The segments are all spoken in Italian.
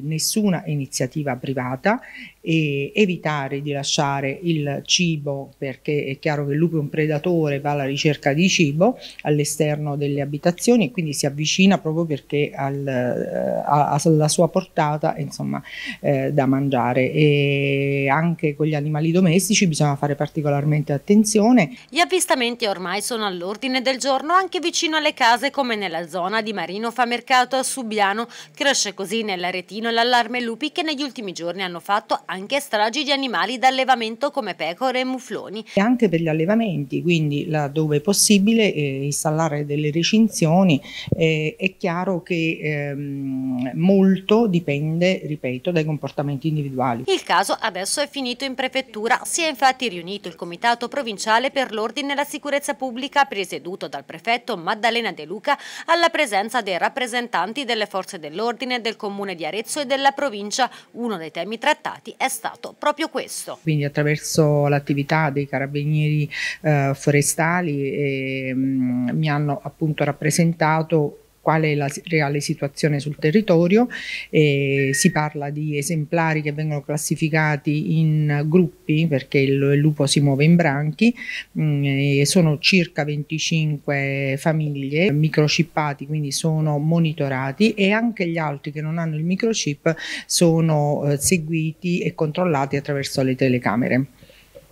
nessuna iniziativa privata e evitare di lasciare il cibo perché è chiaro che il lupo è un predatore, va alla ricerca di cibo all'esterno delle abitazioni e quindi si avvicina proprio perché al, eh, a, alla sua portata insomma, eh, da mangiare e anche con gli animali domestici bisogna fare particolarmente attenzione. Gli avvistamenti ormai sono all'ordine del giorno anche vicino alle case come nella zona di Marino Famercato a Subiano, cresce così nella retina Torino l'allarme lupi che negli ultimi giorni hanno fatto anche stragi di animali d'allevamento come pecore e mufloni. E anche per gli allevamenti, quindi laddove è possibile eh, installare delle recinzioni, eh, è chiaro che ehm, molto dipende, ripeto, dai comportamenti individuali. Il caso adesso è finito in prefettura, si è infatti riunito il Comitato Provinciale per l'Ordine e la Sicurezza Pubblica presieduto dal prefetto Maddalena De Luca alla presenza dei rappresentanti delle forze dell'ordine del comune di Arezzo Abruzzo e della provincia. Uno dei temi trattati è stato proprio questo. Quindi attraverso l'attività dei carabinieri eh, forestali eh, mi hanno appunto rappresentato qual è la reale situazione sul territorio, eh, si parla di esemplari che vengono classificati in gruppi perché il, lupo si muove in branchi, mh, mm, sono circa 25 famiglie microchippati, quindi sono monitorati e anche gli altri che non hanno il microchip sono eh, seguiti e controllati attraverso le telecamere.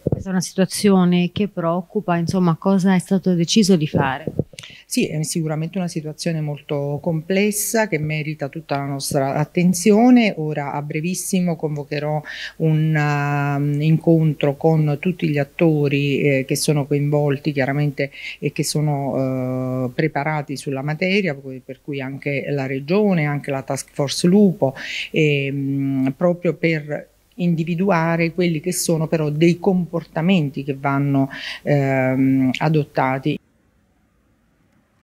Questa è una situazione che preoccupa, insomma cosa è stato deciso di fare? Sì, è sicuramente una situazione molto complessa che merita tutta la nostra attenzione. Ora a brevissimo convocherò un uh, incontro con tutti gli attori eh, che sono coinvolti chiaramente e che sono uh, preparati sulla materia, per cui anche la Regione, anche la Task Force Lupo, e, ehm, proprio per individuare quelli che sono però dei comportamenti che vanno ehm, adottati.